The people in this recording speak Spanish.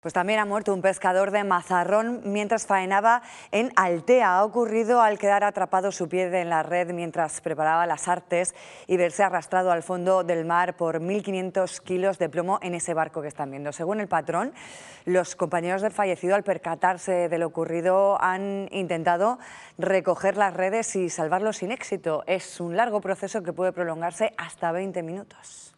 Pues también ha muerto un pescador de Mazarrón mientras faenaba en Altea. Ha ocurrido al quedar atrapado su pie en la red mientras preparaba las artes y verse arrastrado al fondo del mar por 1.500 kilos de plomo en ese barco que están viendo. Según el patrón, los compañeros del fallecido al percatarse de lo ocurrido han intentado recoger las redes y salvarlo sin éxito. Es un largo proceso que puede prolongarse hasta 20 minutos.